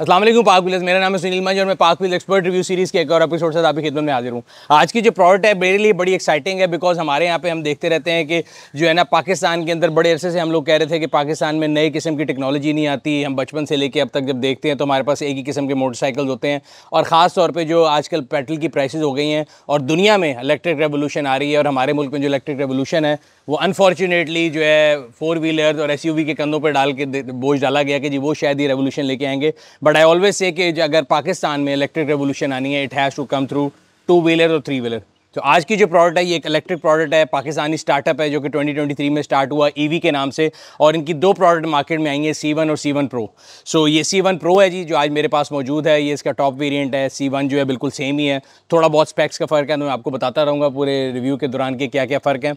असलम पाक विलेज मेरा नाम है सुनील मंजर और मैं पाक विलेज एक्सपर्ट रिव्यू सीरीज़ के एक और एपिसोड से आपकी खिदमत में हाजिर हूँ आज की जो प्रोडक्ट है मेरे लिए बड़ी एक्साइटिंग है बिकॉज हमारे यहाँ पे हम देखते रहते हैं कि जो है ना पाकिस्तान के अंदर बड़े अरसे से हम लोग कह रहे थे कि पाकिस्तान में नए किस्म की टेक्नोलॉजी नहीं आती हम बचपन से लेकर अब तक जब देखते हैं तो हमारे पास एक ही किस्म के मोटरसाइकिल्स होते हैं और ख़ास तौर पर जो आजकल पेट्रोल की प्राइसेज हो गई हैं और दुनिया में इलेक्ट्रिक रेवोलूशन आ रही है और हमारे मुल्क में जो इलेक्ट्रिक रेवोलूशन है वो अनफॉर्चुनेटली जो है फोर व्हीलर और एस के कंधों पर डाल के बोझ डाला गया कि जी वो शायद ही रेवोल्यूशन लेके आएंगे बट आई ऑलवेज से कि अगर पाकिस्तान में इलेक्ट्रिक रेवोल्यूशन आनी है it has to come through two wheeler और थ्री व्हीलर तो आज की जो प्रोडक्ट है ये एक इलेक्ट्रिक प्रोडक्ट है पाकिस्तानी स्टार्टअप है जो कि 2023 में स्टार्ट हुआ ईवी e के नाम से और इनकी दो प्रोडक्ट मार्केट में आई है सी वन और सी वन प्रो सो ये सी वन प्रो है जी जो आज मेरे पास मौजूद है ये इसका टॉप वेरिएंट है सी वन जो है बिल्कुल सेम ही है थोड़ा बहुत स्पेक्स का फ़र्क है तो मैं आपको बताता रहूँगा पूरे रिव्यू के दौरान के क्या क्या फ़र्क है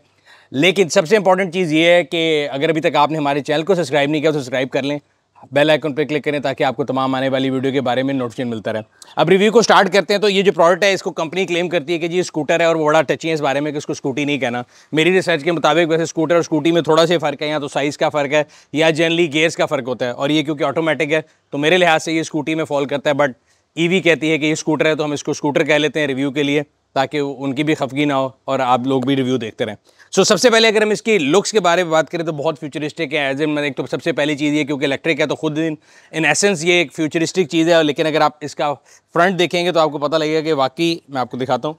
लेकिन सबसे इंपॉर्टेंट चीज़ ये है कि अगर अभी तक आपने हमारे चैनल को सब्सक्राइब नहीं किया तो सब्सक्राइब कर लें बेल आइकन पर क्लिक करें ताकि आपको तमाम आने वाली वीडियो के बारे में नोटिफिकेशन मिलता रहे अब रिव्यू को स्टार्ट करते हैं तो ये जो प्रोडक्ट है इसको कंपनी क्लेम करती है कि जी स्कूटर है और वो बड़ा टची है इस बारे में कि इसको स्कूटी नहीं कहना मेरी रिसर्च के मुताबिक वैसे स्कूटर और स्कूटी में थोड़ा सा फ़र्क है या तो साइज़ का फ़र्क है या जनरली गेयर्स का फ़र्क होता है और ये क्योंकि ऑटोमेटिक है तो मेरे लिहाज से ये स्कूटी में फॉल करता है बट ई e कहती है कि ये स्कूटर है तो हम इसको स्कूटर कह लेते हैं रिव्यू के लिए ताकि उनकी भी खफगी ना हो और आप लोग भी रिव्यू देखते रहें सो so, सबसे पहले अगर हम इसकी लुक्स के बारे में बात करें तो बहुत फ्यूचरिस्टिक है एज एन मैंने एक तो सबसे पहली चीज़ ये क्योंकि इलेक्ट्रिक है तो खुद इन इन एसेंस ये एक फ्यूचरिस्टिक चीज़ है लेकिन अगर आप इसका फ्रंट देखेंगे तो आपको पता लगेगा कि वाकई मैं आपको दिखाता हूँ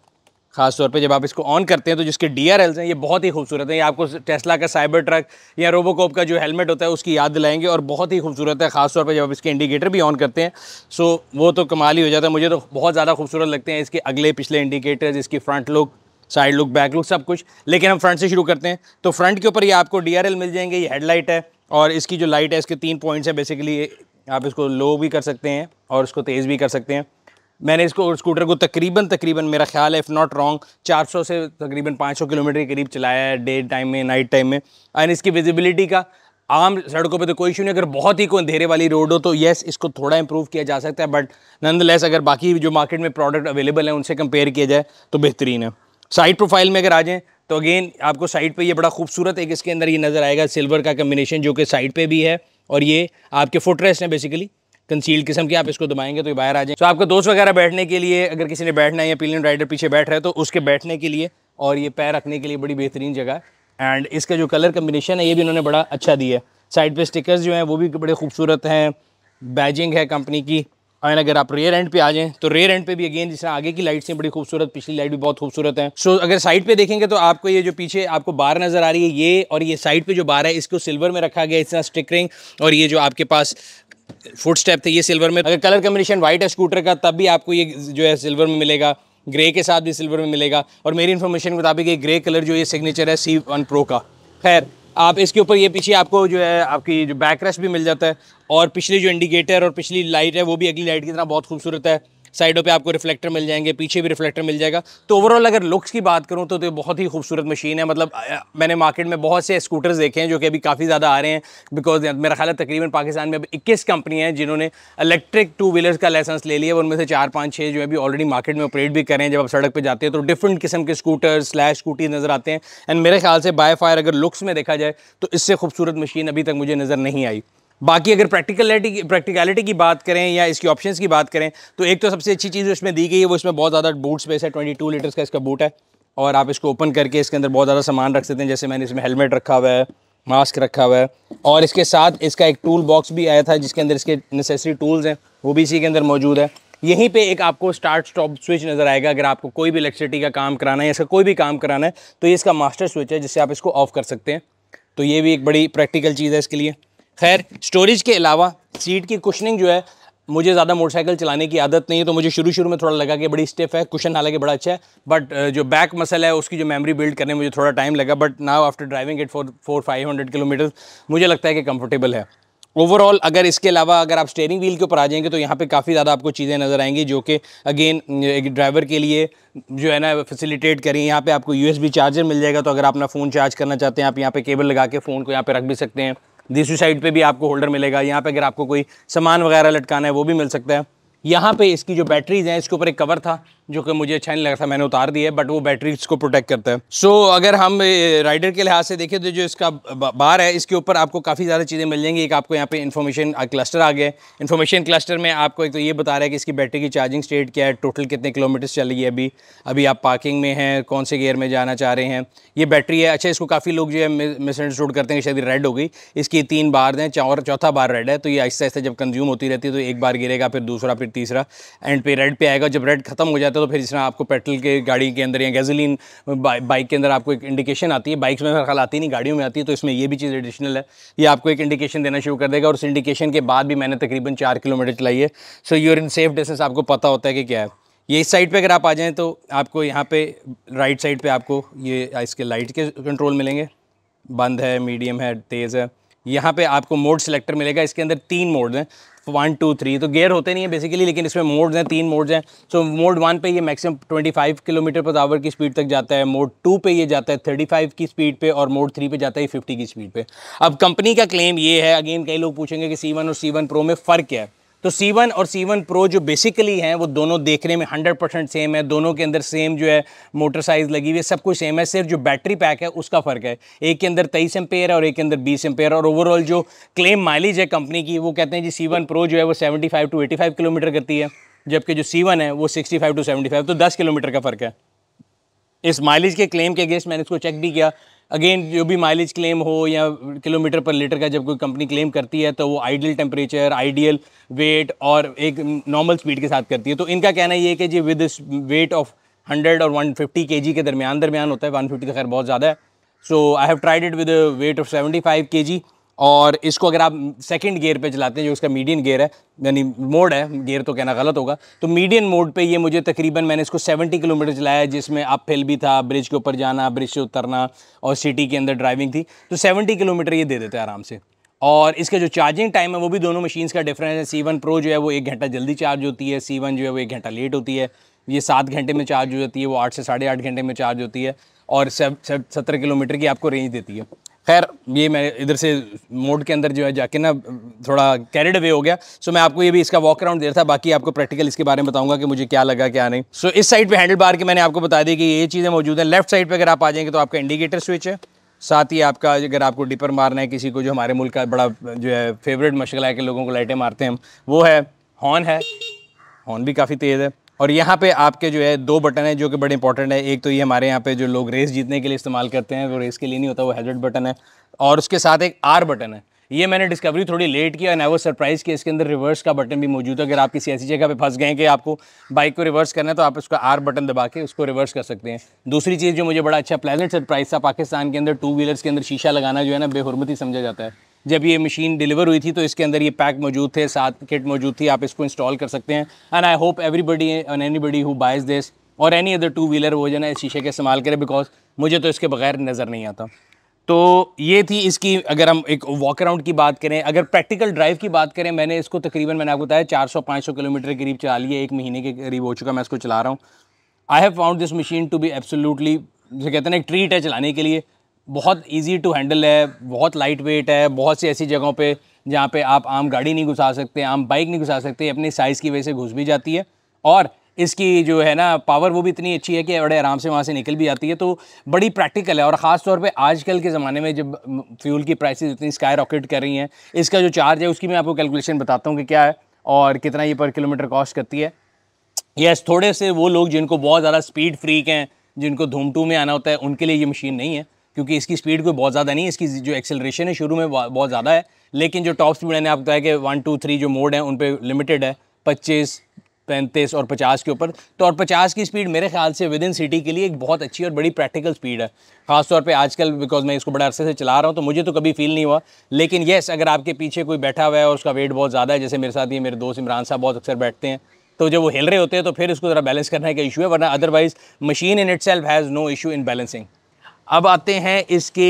खास तौर पे जब आप इसको ऑन करते हैं तो जिसके डी आर एल्स हैं ये बहुत ही खूबसूरत हैं ये आपको टेस्ला का साइबर ट्रक या रोबोकॉप का जो हेलमेट होता है उसकी याद दिलाएंगे और बहुत ही खूबसूरत है खास तौर पे जब आप इसके इंडिकेटर भी ऑन करते हैं सो वो तो कमाल ही हो जाता है मुझे तो बहुत ज़्यादा खूबसूरत लगते हैं इसके अगले पिछले इंडिकेटर्स इसकी front look side look back look सब कुछ लेकिन हम फ्रंट से शुरू करते हैं तो फ्रंट के ऊपर ये आपको डी मिल जाएंगे ये हेडलाइट है और इसकी जो लाइट है इसके तीन पॉइंट्स हैं बेसिकली आप इसको लो भी कर सकते हैं और इसको तेज़ भी कर सकते हैं मैंने इसको स्कूटर को तकरीबन तकरीबन मेरा ख्याल है इफ़ नॉट रॉन्ग 400 से तकरीबन 500 किलोमीटर के करीब चलाया है डे टाइम में नाइट टाइम में एंड इसकी विजिबिलिटी का आम सड़कों पे तो कोई इशू नहीं अगर बहुत ही कोई अंधेरे वाली रोड हो तो येस इसको थोड़ा इंप्रूव किया जा सकता है बट नंद अगर बाकी जो मार्केट में प्रोडक्ट अवेलेबल है उनसे कंपेयर किया जाए तो बेहतरीन है साइड प्रोफाइल में अगर आ जाएँ तो अगेन आपको साइड पे ये बड़ा खूबसूरत एक इसके अंदर ये नज़र आएगा सिल्वर का कम्बिनेशन जो कि साइड पे भी है और ये आपके फुटरेस्ट हैं बेसिकली कंसील्ड किस्म के आप इसको दबाएंगे तो ये बाहर आ जाएँ तो so, आपका दोस्त वगैरह बैठने के लिए अगर किसी ने बैठना है या पिलियन राइडर पीछे बैठ रहा है तो उसके बैठने के लिए और ये पैर रखने के लिए बड़ी बेहतरीन जगह है एंड इसका जो कलर कम्बिनेशन है ये भी इन्होंने बड़ा अच्छा दिया है साइड पर स्टिकर्स जो हैं वो भी बड़े खूबसूरत हैं बैजिंग है कंपनी की एंड अगर आप रेयर एंड पे आ जाएं तो रेयर एंड पे भी अगेन जिस आगे की लाइट्स हैं बड़ी खूबसूरत पिछली लाइट भी बहुत खूबसूरत है सो so, अगर साइड पे देखेंगे तो आपको ये जो पीछे आपको बार नज़र आ रही है ये और ये साइड पे जो बार है इसको सिल्वर में रखा गया इतना स्टिकरिंग और ये जो आपके पास फुट स्टेप थे ये सिल्वर में अगर कलर कम्बिनेशन व्हाइट है स्कूटर का तब भी आपको ये जो है सिल्वर में मिलेगा ग्रे के साथ भी सिल्वर में मिलेगा और मेरी इन्फॉर्मेशन के मुताबिक ये ग्रे कलर जो ये सिग्नेचर है सी वन प्रो का खैर आप इसके ऊपर ये पीछे आपको जो है आपकी जो बैक रेस्ट भी मिल जाता है और पिछली जो इंडिकेटर और पिछली लाइट है वो भी अगली लाइट की तरह बहुत खूबसूरत है साइडों पे आपको रिफ्लेक्टर मिल जाएंगे पीछे भी रिफ्लेक्टर मिल जाएगा तो ओवरऑल अगर लुक्स की बात करूँ तो, तो बहुत ही खूबसूरत मशीन है मतलब मैंने मार्केट में बहुत से स्कूटर्स देखे हैं जो कि अभी काफ़ी ज़्यादा आ रहे हैं बिकॉज मेरा ख्याल है तकरीबन पाकिस्तान में अब इक्कीस कंपनी हैं जिन्होंने इलेक्ट्रिक टू व्हीलर्स का लाइसेंस ले लिया उनमें से चार पाँच छः जो है अभी ऑलरेडी मार्केट में ऑपरेट भी करें जब आप सड़क पर जाते हैं तो डिफरेंट किस्म के स्कूटर स्लैश स्कूटी नज़र आते हैं एंड मेरे ख्याल से बाय फायर अगर लुक्स में देखा जाए तो इससे खूबसूरत मशीन अभी तक मुझे नज़र नहीं आई बाकी अगर प्रैक्टिकलिटी की प्रैक्टिकलिटी की बात करें या इसकी ऑप्शन की बात करें तो एक तो सबसे अच्छी चीज़ इसमें दी गई है वो इसमें बहुत ज़्यादा बूट स्पेस है ट्वेंटी टू लीटर्स का इसका बूट है और आप इसको ओपन करके इसके अंदर बहुत ज़्यादा सामान रख सकते हैं जैसे मैंने इसमें हेलमेट रखा हुआ है मास्क रखा हुआ है और इसके साथ इसका एक टूल बॉक्स भी आया था जिसके अंदर इसके नेसेसरी टूल्स हैं वो भी इसी के अंदर मौजूद है यहीं पे एक आपको स्टार्ट स्टॉप स्विच नज़र आएगा अगर आपको कोई भी इलेक्ट्रिसिटी का काम कराना है या इसका कोई भी काम कराना है तो ये इसका मास्टर स्विच है जिससे आप इसको ऑफ़ कर सकते हैं तो ये भी एक बड़ी प्रैक्टिकल चीज़ है इसके लिए खैर स्टोरेज के अलावा सीट की कुशनिंग जो है मुझे ज़्यादा मोटरसाइकिल चलाने की आदत नहीं है तो मुझे शुरू शुरू में थोड़ा लगा कि बड़ी स्टिफ है कुशन हालांकि बड़ा अच्छा है बट जो बैक मसल है उसकी जो मेमोरी बिल्ड करने में मुझे थोड़ा टाइम लगा but now after driving it for four five hundred kilometre मुझे लगता है कि कंफर्टेबल है ओवरऑल अगर इसके अलावा अगर आप स्टेयरिंग व्हील के ऊपर आ जाएंगे तो यहाँ पे काफ़ी ज़्यादा आपको चीज़ें नज़र आएंगी जो कि अगेन एक ड्राइवर के लिए जो है ना फैसिलिटेट करें यहाँ पे आपको यूएसबी चार्जर मिल जाएगा तो अगर आप अपना फ़ोन चार्ज करना चाहते हैं आप यहाँ पे केबल लगा के फ़ोन को यहाँ पे रख भी सकते हैं दूसरी साइड पे भी आपको होल्डर मिलेगा यहाँ पे अगर आपको कोई सामान वगैरह लटकाना है वो भी मिल सकता है यहाँ पे इसकी जो बैटरीज हैं इसके ऊपर एक कवर था जो कि मुझे अच्छा नहीं लगा था मैंने उतार दिया बट वो बैटरीज को प्रोटेक्ट करता है सो so, अगर हम राइडर के लिहाज से देखें तो जो इसका बार है इसके ऊपर आपको काफ़ी ज़्यादा चीज़ें मिल जाएंगी एक आपको यहाँ पे इन्फॉर्मेशन क्लस्टर आ गया इन्फॉर्मेशन क्लस्टर में आपको एक तो ये बता रहा है कि इसकी बैटरी की चार्जिंग स्टेट क्या है टोटल कितने किलोमीटर्स चली है अभी अभी आप पार्किंग में हैं कौन से गेयर में जाना चाह रहे हैं ये बैटरी है अच्छा इसको काफ़ी लोग जो है मिसअंडरस्टूड करते हैं शायद रेड हो गई इसकी तीन बार दें चार चौथा बार रेड है तो ये आहिस्ता आहिस्ता जब कंज्यूम होती रहती है तो एक बार गिरेगा फिर दूसरा फिर तीसरा एंड पे रेड पर आएगा जब रेड खत्म हो जाता तो फिर जिस आपको पेट्रोल के गाड़ी के अंदर या गैसोलीन बाइक के अंदर आपको एक इंडिकेशन आती है बाइक्स में ख्याल आती नहीं गाड़ियों में आती है तो इसमें यह भी चीज़ एडिशनल है ये आपको एक इंडिकेशन देना शुरू कर देगा और उस इंडिकेशन के बाद भी मैंने तकरीबन चार किलोमीटर चलाई है so you're in safe distance आपको पता होता है कि क्या है ये इस साइड पे अगर आप आ जाएँ तो आपको यहाँ पे राइट साइड पे आपको ये इसके लाइट के कंट्रोल मिलेंगे बंद है मीडियम है तेज़ है यहाँ पे आपको मोड सिलेक्टर मिलेगा इसके अंदर तीन मोड हैं वन टू थ्री तो गेयर होते नहीं है बेसिकली लेकिन इसमें मोड्स हैं तीन मोड्स हैं सो मोड वन पे ये maximum twenty five kilometre per hour की स्पीड तक जाता है मोड टू पे ये जाता है थर्टी फाइव की स्पीड पे और मोड थ्री पे जाता है फिफ्टी की स्पीड पे अब कंपनी का क्लेम ये है अगेन कई लोग पूछेंगे कि सी वन और सी वन प्रो में फ़र्क क्या है तो C1 और C1 Pro जो बेसिकली हैं वो दोनों देखने में 100 परसेंट सेम है दोनों के अंदर सेम जो है मोटर साइज़ लगी हुई है सब कुछ सेम है सिर्फ जो बैटरी पैक है उसका फ़र्क है एक के अंदर तेईस एम्पेयर है और एक के अंदर बीस एम्पेयर और ओवरऑल जो क्लेम माइलेज है कंपनी की वो कहते हैं जी सी प्रो जो है वो सेवेंटी टू एटी किलोमीटर करती है जबकि जो सी है वो सिक्सटी टू सेवेंटी तो दस किलोमीटर का फ़र्क है इस माइलेज के क्लेम के अगेंस्ट मैंने इसको चेक भी किया अगेन जो भी माइलेज क्लेम हो या किलोमीटर पर लीटर का जब कोई कंपनी क्लेम करती है तो वो आइडियल टेम्परेचर आइडियल वेट और एक नॉर्मल स्पीड के साथ करती है तो इनका कहना ये है कि जी विद वेट ऑफ 100 और 150 फिफ्टी के दरमियान दरमियान होता है 150 फिफ्टी तो खैर बहुत ज़्यादा है so I have tried it with weight of 75 five और इसको अगर आप सेकंड गियर पे चलाते हैं जो इसका मीडियम गियर है यानी मोड है गियर तो कहना गलत होगा तो मीडियम मोड पे ये मुझे तकरीबन मैंने इसको 70 किलोमीटर चलाया जिसमें अप फेल भी था ब्रिज के ऊपर जाना ब्रिज से उतरना और सिटी के अंदर ड्राइविंग थी तो 70 किलोमीटर ये दे देते हैं आराम से और इसका जो चार्जिंग टाइम है वो भी दोनों मशीन्स का डिफरेंस है सी वन प्रो जो है वो एक घंटा जल्दी चार्ज होती है सी वन जो है वो एक घंटा लेट होती है ये सात घंटे में चार्ज हो जाती है वो आठ से साढ़े आठ घंटे में चार्ज होती है और सत्तर किलोमीटर की आपको रेंज देती है खैर ये मैं इधर से मोड के अंदर जो है जाके ना थोड़ा कैरिड अवे हो गया सो मैं आपको ये भी इसका वॉक अराउंड दे रहा था बाकी आपको प्रैक्टिकल इसके बारे में बताऊंगा कि मुझे क्या लगा क्या नहीं सो so, इस साइड पे हैंडल बार के मैंने आपको बता दी कि ये चीज़ें मौजूद हैं लेफ्ट साइड पर अगर आप आ जाएंगे तो आपका इंडिकेटर स्विच है साथ ही आपका अगर आपको डिपर मारना है किसी को जो हमारे मुल्क का बड़ा जो है फेवरेट मशगला है कि लोगों को लाइटें मारते हैं वो है हॉर्न है हॉर्न भी काफ़ी तेज़ है और यहाँ पे आपके जो है दो बटन है जो कि बड़े इंपॉर्टेंट है एक तो ये हमारे यहाँ पे जो लोग रेस जीतने के लिए इस्तेमाल करते हैं वो रेस के लिए नहीं होता वो हेलमेट बटन है और उसके साथ एक आर बटन है ये मैंने डिस्कवरी थोड़ी लेट किया एंड आई वो सरप्राइज़ कि इसके अंदर रिवर्स का बटन भी मौजूद है अगर आप किसी ऐसी जगह पे फंस गए कि आपको बाइक को रिवर्स करना है तो आप उसका आर बटन दबा के उसको रिवर्स कर सकते हैं दूसरी चीज़ जो मुझे बड़ा अच्छा प्लेजेंट सरप्राइज़ था पाकिस्तान के अंदर टू व्हीलर्स के अंदर शीशा लगाना जो है ना बेहरमती समझा जाता है जब ये मशीन डिलीवर हुई थी तो इसके अंदर ये पैक मौजूद थे साथ किट मौजूद थी आप इसको इंस्टॉल कर सकते हैं and I hope everybody and anybody who buys this और एनी अदर टू व्हीलर वो जो है इस शीशे के इस्तेमाल करें बिकॉज मुझे तो इसके बगैर नज़र नहीं आता तो ये थी इसकी अगर हम एक वॉक अराउंड की बात करें अगर प्रैक्टिकल ड्राइव की बात करें मैंने इसको तकरीबन मैंने आपको बताया 400-500 किलोमीटर के करीब चला लिया एक महीने के करीब हो चुका मैं इसको चला रहा हूँ I have found this machine to be absolutely जैसे कहते हैं एक ट्रीट है चलाने के लिए बहुत इजी टू हैंडल है बहुत लाइट वेट है बहुत सी ऐसी जगहों पे जहाँ पे आप आम गाड़ी नहीं घुसा सकते आम बाइक नहीं घुसा सकते अपनी साइज़ की वजह से घुस भी जाती है और इसकी जो है ना पावर वो भी इतनी अच्छी है कि बड़े आराम से वहाँ से निकल भी जाती है तो बड़ी प्रैक्टिकल है और ख़ास तौर पे आजकल के ज़माने में जब फ्यूल की प्राइसेस इतनी स्काई रॉकेट कर रही हैं इसका जो चार्ज है उसकी मैं आपको कैलकुलेशन बताता हूँ कि क्या है और कितना ये पर किलोमीटर कॉस्ट करती है यस थोड़े से वो लोग जिनको बहुत ज़्यादा स्पीड फ्रीक हैं जिनको धूमटू में आना होता है उनके लिए ये मशीन नहीं है क्योंकि इसकी स्पीड कोई बहुत ज़्यादा नहीं है इसकी जो एक्सेलरेशन है शुरू में बहुत ज़्यादा है लेकिन जो टॉप स्पीड मैंने आपको बताया कि वन टू थ्री जो मोड है उन पर लिमिटेड है पच्चीस पैंतीस और पचास के ऊपर तो और पचास की स्पीड मेरे ख्याल से विद इन सिटी के लिए एक बहुत अच्छी और बड़ी प्रैक्टिकल स्पीड है खासतौर पे आजकल बिकॉज मैं इसको बड़ा अरसे से चला रहा हूँ तो मुझे तो कभी फील नहीं हुआ लेकिन येस अगर आपके पीछे कोई बैठा हुआ है और उसका वेट बहुत ज़्यादा है जैसे मेरे साथ ये मेरे दोस्त इमरान साहब बहुत अक्सर बैठते हैं तो जब वो हिल रहे होते हैं तो फिर इसको ज़रा बैलेंस है का इशू है वरना otherwise machine in itself has no issue in balancing अब आते हैं इसके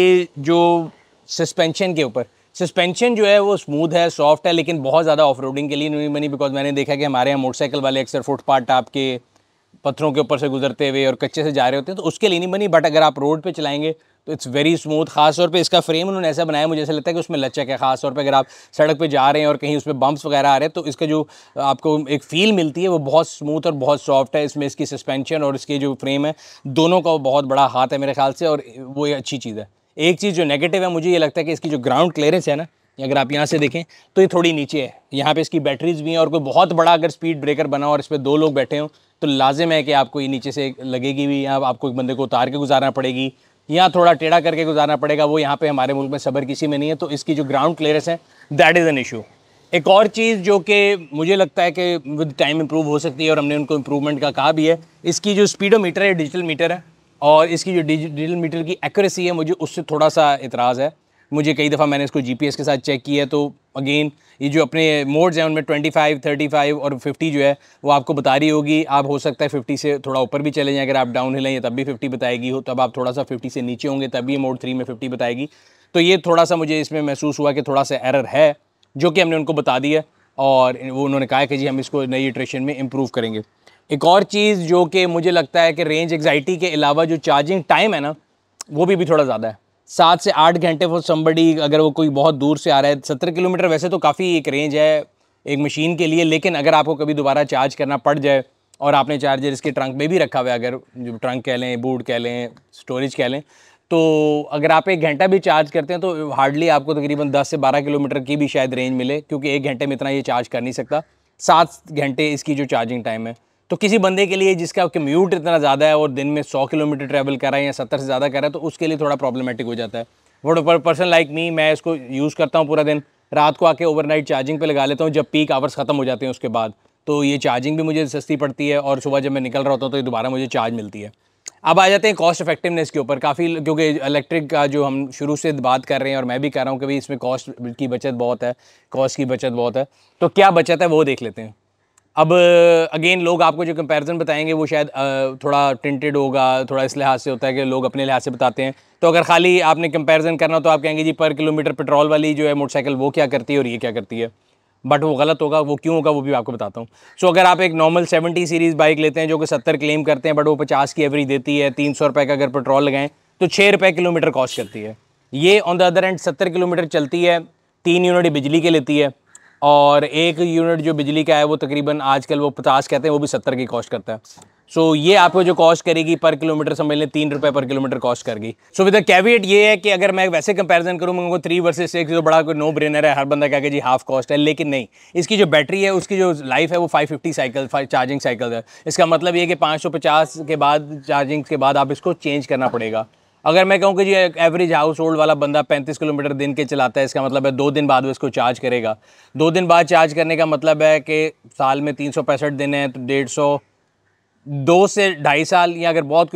जो सस्पेंशन के ऊपर सस्पेंशन जो है वो स्मूथ है सॉफ्ट है लेकिन बहुत ज़्यादा ऑफ के लिए नहीं बनी बिकॉज मैंने देखा कि हमारे यहाँ मोटरसाइकिल वाले अक्सर फुटपाथ आपके पत्थरों के ऊपर से गुजरते हुए और कच्चे से जा रहे होते हैं तो उसके लिए नहीं बनी बट अगर आप रोड पर चलाएंगे तो इट्स वेरी स्मूथ खास तौर पे इसका फ्रेम उन्होंने ऐसा बनाया मुझे ऐसा लगता है कि उसमें लचक है खास तौर पे अगर आप सड़क पे जा रहे हैं और कहीं उसमें बम्प्स वगैरह आ रहे हैं तो इसका जो आपको एक फील मिलती है वो बहुत स्मूथ और बहुत सॉफ्ट है इसमें इसकी सस्पेंशन और इसकी जो फ्रेम है दोनों का बहुत बड़ा हाथ है मेरे ख्याल से और वो अच्छी चीज़ है एक चीज़ जो नेगेटिव है मुझे ये लगता है कि इसकी जो ग्राउंड क्लियरेंस है ना अगर आप यहाँ से देखें तो ये थोड़ी नीचे है यहाँ पे इसकी बैटरीज भी हैं और कोई बहुत बड़ा अगर स्पीड ब्रेकर बना और इस पर दो लोग बैठे हों तो लाजिम है कि आपको ये नीचे से लगेगी भी या आपको एक बंदे को उतार के गुजारना पड़ेगी यहाँ थोड़ा टेढ़ा करके गुजारना पड़ेगा वो यहाँ पे हमारे मुल्क में सबर किसी में नहीं है तो इसकी जो ग्राउंड क्लियरेंस है दैट इज़ एन इशू एक और चीज़ जो कि मुझे लगता है कि विद टाइम इम्प्रूव हो सकती है और हमने उनको इम्प्रूवमेंट का कहा भी है इसकी जो स्पीडोमीटर है डिजिटल मीटर है और इसकी जो डिजिटल मीटर की एक्यूरेसी है मुझे उससे थोड़ा सा इतराज़ है मुझे कई दफ़ा मैंने इसको जीपीएस के साथ चेक किया तो अगेन ये जो अपने मोड्स हैं उनमें 25, 35 और 50 जो है वो आपको बता रही होगी आप हो सकता है 50 से थोड़ा ऊपर भी चले जाएँ अगर आप डाउन हिल हैं तब भी 50 बताएगी हो तब आप थोड़ा सा 50 से नीचे होंगे तब भी मोड थ्री में फिफ्टी बताएगी तो ये थोड़ा सा मुझे इसमें महसूस हुआ कि थोड़ा सा एरर है जो कि हमने उनको बता दिया और वो उन्होंने कहा कि जी हम इसको नई इटरेशन में इम्प्रूव करेंगे एक और चीज़ जो कि मुझे लगता है कि रेंज एग्जाइटी के अलावा जो चार्जिंग टाइम है ना वो भी भी थोड़ा ज़्यादा है सात से आठ घंटे फॉर संबडी अगर वो कोई बहुत दूर से आ रहा है सत्तर किलोमीटर वैसे तो काफ़ी एक रेंज है एक मशीन के लिए लेकिन अगर आपको कभी दोबारा चार्ज करना पड़ जाए और आपने चार्जर इसके ट्रंक में भी रखा हुआ है अगर जो ट्रंक कह लें बूट कह लें स्टोरेज कह लें तो अगर आप एक घंटा भी चार्ज करते हैं तो हार्डली आपको तकरीबन दस से बारह किलोमीटर की भी शायद रेंज मिले क्योंकि एक घंटे में इतना ये चार्ज कर नहीं सकता सात घंटे इसकी जो चार्जिंग टाइम है तो किसी बंदे के लिए जिसका म्यूट इतना ज़्यादा है और दिन में सौ किलोमीटर ट्रैवल कर रहा है या सत्तर से ज़्यादा कर रहा है तो उसके लिए थोड़ा प्रॉब्लमेटिक हो जाता है वोट पर्सन लाइक मी मैं इसको यूज़ करता हूँ पूरा दिन रात को आके ओवरनाइट चार्जिंग पे लगा लेता हूँ जब पीक आवर्स ख़त्म हो जाते हैं उसके बाद तो ये चार्जिंग भी मुझे सस्ती पड़ती है और सुबह जब मैं निकल रहा होता हूँ तो ये दोबारा मुझे चार्ज मिलती है अब आ जाते हैं कॉस्ट इफेक्टिवनेस के ऊपर काफ़ी क्योंकि इलेक्ट्रिक का जो हम शुरू से बात कर रहे हैं और मैं भी कह रहा हूँ कि भाई इसमें कॉस्ट की बचत बहुत है कॉस्ट की बचत बहुत है तो क्या बचत है वो देख लेते हैं अब अगेन लोग आपको जो कंपैरिजन बताएंगे वो शायद थोड़ा टिंटेड होगा थोड़ा इस लिहाज से होता है कि लोग अपने लिहाज से बताते हैं तो अगर खाली आपने कंपैरिजन करना तो आप कहेंगे जी पर किलोमीटर पेट्रोल वाली जो है मोटरसाइकिल वो क्या करती है और ये क्या करती है बट वो गलत होगा वो क्यों होगा वो भी आपको बताता हूँ सो so, अगर आप एक नॉर्मल सेवेंटी सीरीज़ बाइक लेते हैं जो कि सत्तर क्लेम करते हैं बट वो पचास की एवरेज देती है तीन सौ का अगर पेट्रोल लगाएं तो छः रुपये किलोमीटर कॉस्ट करती है ये ऑन द अदर एंड सत्तर किलोमीटर चलती है तीन यूनिट बिजली के लेती है और एक यूनिट जो बिजली का है वो तकरीबन आजकल वो पचास कहते हैं वो भी सत्तर की कॉस्ट करता है सो so, ये आपको जो कॉस्ट करेगी पर किलोमीटर समझ लें तीन रुपये पर किलोमीटर कॉस्ट करेगी सो विद कैविएट ये है कि अगर मैं वैसे कंपैरिजन करूँ मैं थ्री वर्सेस सिक्स जो बड़ा कोई नो ब्रेनर है हर बंदा कह के जी हाफ कॉस्ट है लेकिन नहीं इसकी जो बैटरी है उसकी जो लाइफ है वो 550 साइकिल चार्जिंग साइकिल है इसका मतलब ये कि पाँच के बाद चार्जिंग के बाद आप इसको चेंज करना पड़ेगा अगर मैं कहूँ कि जी एवरेज हाउस होल्ड वाला बंदा 35 किलोमीटर दिन के चलाता है इसका मतलब है दो दिन बाद वो इसको चार्ज करेगा दो दिन बाद चार्ज करने का मतलब है कि साल में तीन दिन है तो डेढ़ दो से ढाई साल या अगर बहुत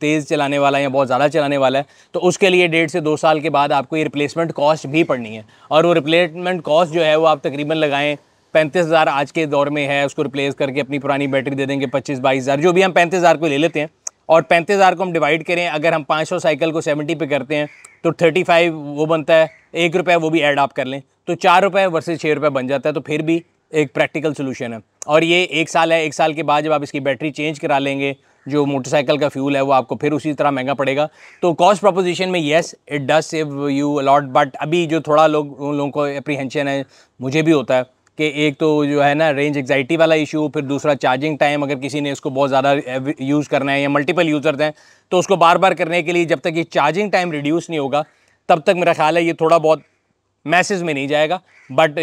तेज़ चलाने वाला है या बहुत ज़्यादा चलाने वाला है तो उसके लिए डेढ़ से दो साल के बाद आपको ये रिप्लेसमेंट कॉस्ट भी पड़नी है और वो रिप्लेसमेंट कॉस्ट जो है वो आप तकरीबन लगाएं पैंतीस हज़ार आज के दौर में है उसको रिप्लेस करके अपनी पुरानी बैटरी दे देंगे पच्चीस बाईस हज़ार जो भी हम पैंतीस हज़ार को ले लेते हैं और पैंतीस हज़ार को हम डिवाइड करें अगर हम पाँच सौ साइकिल को सेवेंटी पे करते हैं तो थर्टी फाइव वो बनता है एक रुपये वो भी ऐड आप कर लें तो चार रुपये वर्सेज छः रुपये बन जाता है तो फिर भी एक प्रैक्टिकल सोल्यूशन है और ये एक साल है एक साल के बाद जब आप इसकी बैटरी चेंज करा लेंगे जो मोटरसाइकिल का फ्यूल है वो आपको फिर उसी तरह महंगा पड़ेगा तो कॉस्ट प्रपोजिशन में yes it does save you a lot but अभी जो थोड़ा लोग उन लोगों को अप्रीहेंशन है मुझे भी होता है कि एक तो जो है ना रेंज एग्जाइटी वाला इशू फिर दूसरा चार्जिंग टाइम अगर किसी ने इसको बहुत ज़्यादा यूज़ करना है या मल्टीपल यूज़र्स हैं तो उसको बार बार करने के लिए जब तक ये चार्जिंग टाइम रिड्यूस नहीं होगा तब तक मेरा ख्याल है ये थोड़ा बहुत मैसेज में नहीं जाएगा बट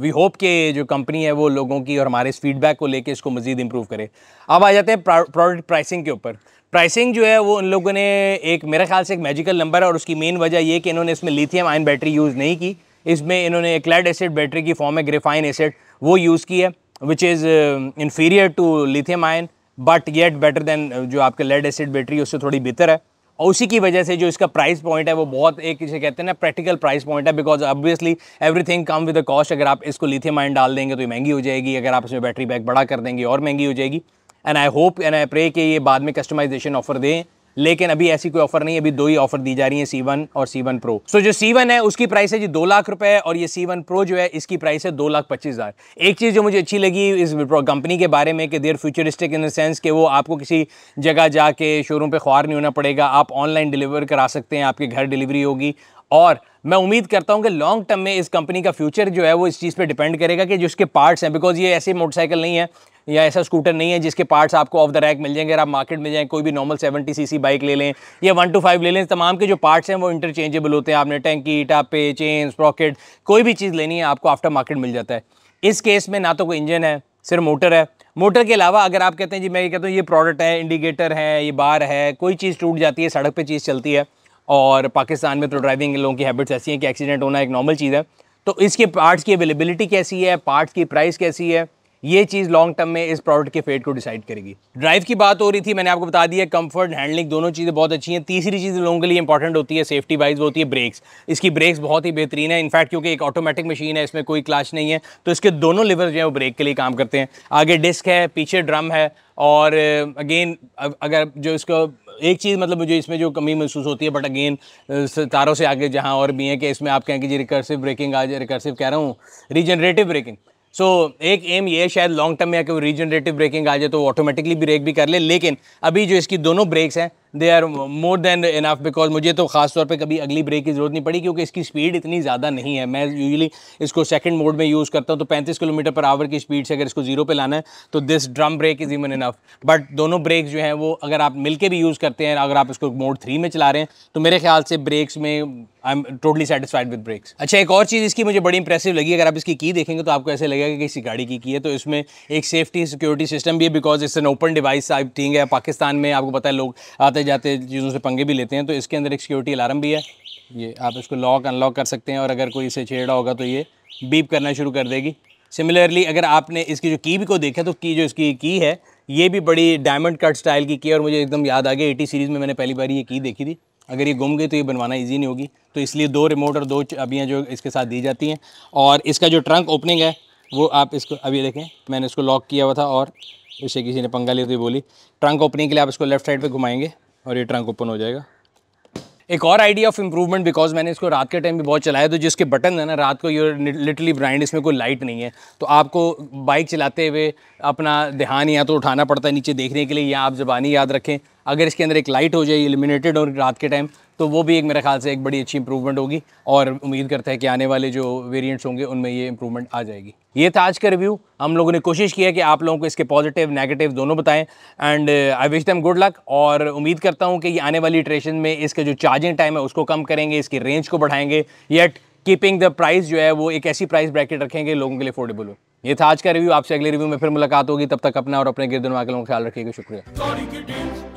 वी होप के जो कंपनी है वो लोगों की और हमारे इस फीडबैक को लेके इसको मज़ीद इम्प्रूव करे अब आ जाते हैं प्रोडक्ट प्राइसिंग के ऊपर प्राइसिंग जो है वो उन लोगों ने एक मेरे ख्याल से एक मैजिकल नंबर है और उसकी मेन वजह ये कि इन्होंने इसमें लिथियम आयन बैटरी यूज़ नहीं की इसमें इन्होंने एक लेड एसिड बैटरी की फॉर्म है ग्रेफाइन एसिड वो यूज़ की है which is inferior to lithium ion but yet better than जो आपके लेड एसिड बैटरी उससे थोड़ी बेहतर है और उसी की वजह से जो इसका प्राइस पॉइंट है वो बहुत एक जिसे कहते हैं ना प्रैक्टिकल प्राइस पॉइंट है because obviously everything come with a cost अगर आप इसको लिथियम आयन डाल देंगे तो ये महंगी हो जाएगी अगर आप इसमें बैटरी बैक बड़ा कर देंगे और महंगी हो जाएगी and I hope and I pray कि ये बाद में कस्टमाइजेशन ऑफर दें लेकिन अभी ऐसी कोई ऑफर नहीं है अभी दो ही ऑफर दी जा रही है सी और सी वन प्रो सो जो सी है उसकी प्राइस है जी दो लाख रुपए और ये सी वन प्रो जो है इसकी प्राइस है दो लाख पच्चीस हज़ार एक चीज़ जो मुझे अच्छी लगी इस कंपनी के बारे में कि they're futuristic in the sense कि वो आपको किसी जगह जाके शोरूम पर ख्वार नहीं होना पड़ेगा आप ऑनलाइन डिलीवर करा सकते हैं आपके घर डिलीवरी होगी और मैं उम्मीद करता हूं कि लॉन्ग टर्म में इस कंपनी का फ्यूचर जो है वो इस चीज़ पे डिपेंड करेगा कि जो इसके पार्ट्स हैं बिकॉज ये ऐसे मोटरसाइकिल नहीं है या ऐसा स्कूटर नहीं है जिसके पार्ट्स आपको ऑफ द रैक मिल जाएंगे अगर आप मार्केट में जाएँ कोई भी नॉर्मल सेवेंटी सी बाइक ले लें या वन टू फाइव ले लें तमाम के जो पार्ट्स हैं वो इंटरचेंजेबल होते हैं आपने टैंकी टापे चेन स्प्रॉकेट कोई भी चीज़ लेनी है आपको आफ्टर मार्केट मिल जाता है इस केस में ना तो कोई इंजन है सिर्फ मोटर है मोटर के अलावा अगर आप कहते हैं जी मैं ये कहता हूँ ये प्रोडक्ट है इंडिकेटर है ये बार है कोई चीज़ टूट जाती है सड़क पे चीज़ चलती है और पाकिस्तान में तो ड्राइविंग लोगों की हैबिट्स ऐसी हैं कि एक्सीडेंट होना एक नॉर्मल चीज़ है तो इसके पार्ट्स की अवेलेबिलिटी कैसी है पार्ट्स की प्राइस कैसी है ये चीज़ लॉन्ग टर्म में इस प्रोडक्ट के फेट को डिसाइड करेगी ड्राइव की बात हो रही थी मैंने आपको बता दिया कंफर्ट हैंडलिंग दोनों चीज़ें बहुत अच्छी हैं तीसरी चीज़ लोगों के लिए इंपॉर्टेंट होती है सेफ्टी वाइज वो होती है ब्रेक्स इसकी ब्रेक्स बहुत ही बेहतरीन है इनफैक्ट क्योंकि एक ऑटोमेटिक मशीन है इसमें कोई क्लाश नहीं है तो इसके दोनों लिवर जो है वो ब्रेक के लिए काम करते हैं आगे डिस्क है पीछे ड्रम है और uh, अगेन अगर जो इसको एक चीज़ मतलब मुझे इसमें जो कमी महसूस होती है बट अगेन uh, तारों से आगे जहाँ और भी हैं कि इसमें आप कहें कि जी रिकर्सिव ब्रेकिंग आज रिकर्सिव कह रहा हूँ रीजनरेटिव ब्रेकिंग सो so, एक एम ये शायद लॉन्ग टर्म में आकर रीजनरेटिव ब्रेकिंग आ जाए तो ऑटोमेटिकली ब्रेक भी कर ले लेकिन अभी जो इसकी दोनों ब्रेक्स हैं they are more than enough because मुझे तो ख़ास तौर पे कभी अगली ब्रेक की ज़रूरत नहीं पड़ी क्योंकि इसकी स्पीड इतनी ज़्यादा नहीं है मैं यूजली इसको सेकंड मोड में यूज़ करता हूँ तो 35 किलोमीटर पर आवर की स्पीड से अगर इसको जीरो पे लाना है तो this drum brake is even enough but दोनों ब्रेक जो हैं वो अगर आप मिलकर भी यूज़ करते हैं अगर आप इसको मोड थ्री में चला रहे हैं तो मेरे ख्याल से ब्रेक्स में I am totally satisfied with brakes अच्छा एक और चीज़ इसकी मुझे बड़ी इंप्रेसिव लगी अगर आप इसकी की देखेंगे तो आपको ऐसे लगेगा कि किसी गाड़ी की की है तो इसमें एक सेफ्टी सिक्योरिटी सिस्टम भी है because it's an open device I think है पाकिस्तान में आपको पता है लोग आते जाते चीज़ों से पंगे भी लेते हैं तो इसके अंदर एक सिक्योरिटी अलार्म भी है ये आप इसको लॉक अनलॉक कर सकते हैं और अगर कोई इसे छेड़ा होगा तो ये बीप करना शुरू कर देगी सिमिलरली अगर आपने इसकी जो की भी को देखा तो की जो इसकी की है ये भी बड़ी डायमंड कट स्टाइल की की है और मुझे एकदम याद आ गया एटी सीरीज़ में मैंने पहली बार ये की देखी थी अगर ये गुम गई तो ये बनवाना ईजी नहीं होगी तो इसलिए दो रिमोट और दो अबियाँ जो इसके साथ दी जाती हैं और इसका जो ट्रंक ओपनिंग है वो आप इसको अभी देखें मैंने इसको लॉक किया हुआ था और इससे किसी ने पंगा लिया तो बोली ट्रंक ओपनिंग के लिए आप इसको लेफ्ट साइड पर घुमाएंगे और ये ट्रंक ओपन हो जाएगा एक और आइडिया ऑफ इंप्रूवमेंट बिकॉज मैंने इसको रात के टाइम भी बहुत चलाया तो जिसके बटन है ना रात को यूर लिटली ब्राइंड इसमें कोई लाइट नहीं है तो आपको बाइक चलाते हुए अपना ध्यान या तो उठाना पड़ता है नीचे देखने के लिए या आप जबानी याद रखें अगर इसके अंदर एक लाइट हो जाए इलिमिनेटेड और रात के टाइम तो वो भी एक मेरे ख्याल से एक बड़ी अच्छी इंप्रूवमेंट होगी और उम्मीद करते हैं कि आने वाले जो वेरिएंट्स होंगे उनमें ये इंप्रूवमेंट आ जाएगी ये था आज का रिव्यू हम लोगों ने कोशिश की है कि आप लोगों को इसके पॉजिटिव नेगेटिव दोनों बताएं and I wish them good luck और उम्मीद करता हूँ कि ये आने वाली इटरेशन में इसका जो चार्जिंग टाइम है उसको कम करेंगे इसकी रेंज को बढ़ाएंगे येट कीपिंग द प्राइस जो है वो एक ऐसी प्राइस ब्रैकेट रखेंगे लोगों के लिए अफोर्डेबल हो ये था आज का रिव्यू आपसे अगले रिव्यू में फिर मुलाकात होगी तब तक अपना और अपने गिरदनवा के लोगों का ख्याल रखिएगा शुक्रिया